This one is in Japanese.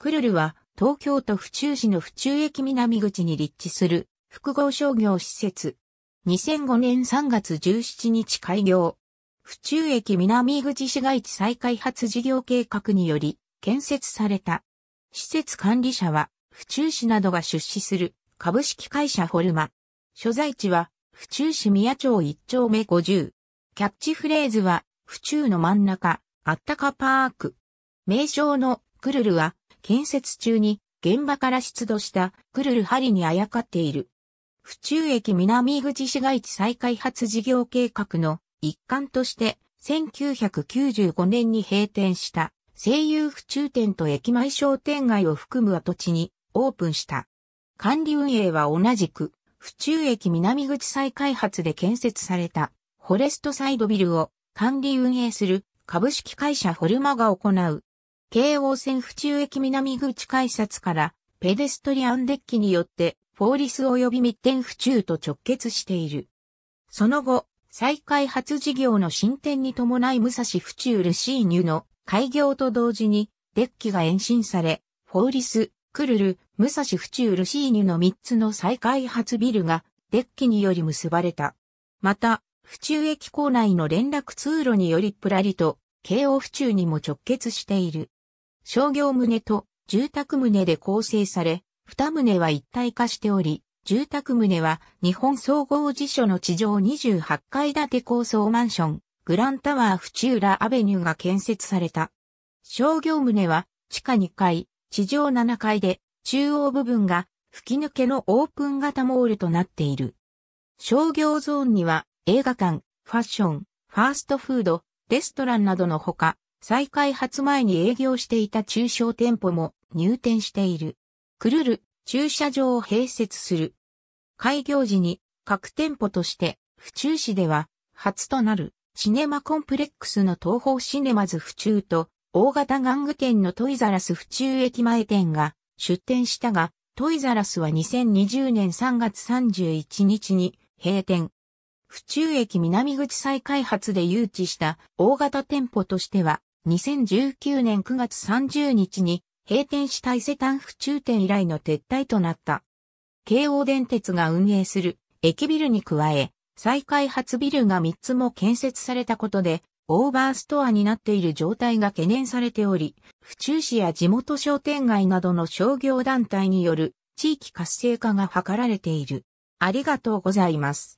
クルルは東京都府中市の府中駅南口に立地する複合商業施設。2005年3月17日開業。府中駅南口市街地再開発事業計画により建設された。施設管理者は府中市などが出資する株式会社ホルマ。所在地は府中市宮町1丁目50。キャッチフレーズは府中の真ん中、あったかパーク。名称のクルルは建設中に現場から出土したクルル針にあやかっている。府中駅南口市街地再開発事業計画の一環として1995年に閉店した西友府中店と駅前商店街を含む跡地にオープンした。管理運営は同じく府中駅南口再開発で建設されたフォレストサイドビルを管理運営する株式会社フォルマが行う京王線府中駅南口改札からペデストリアンデッキによってフォーリス及び密展府中と直結している。その後、再開発事業の進展に伴い武蔵府中ルシーニュの開業と同時にデッキが延伸され、フォーリス、クルル、武蔵府中ルシーニュの3つの再開発ビルがデッキにより結ばれた。また、府中駅構内の連絡通路によりプラリと、京王府中にも直結している。商業棟と住宅棟で構成され、二棟は一体化しており、住宅棟は日本総合辞書の地上28階建て高層マンション、グランタワー淵浦アベニューが建設された。商業棟は地下2階、地上7階で中央部分が吹き抜けのオープン型モールとなっている。商業ゾーンには映画館、ファッション、ファーストフード、レストランなどのほか、再開発前に営業していた中小店舗も入店している。くるる、駐車場を併設する。開業時に各店舗として府中市では初となるシネマコンプレックスの東方シネマズ府中と大型玩具店のトイザラス府中駅前店が出店したが、トイザラスは2020年3月31日に閉店。府中駅南口再開発で誘致した大型店舗としては2019年9月30日に閉店した伊勢丹府中店以来の撤退となった。京王電鉄が運営する駅ビルに加え、再開発ビルが3つも建設されたことで、オーバーストアになっている状態が懸念されており、府中市や地元商店街などの商業団体による地域活性化が図られている。ありがとうございます。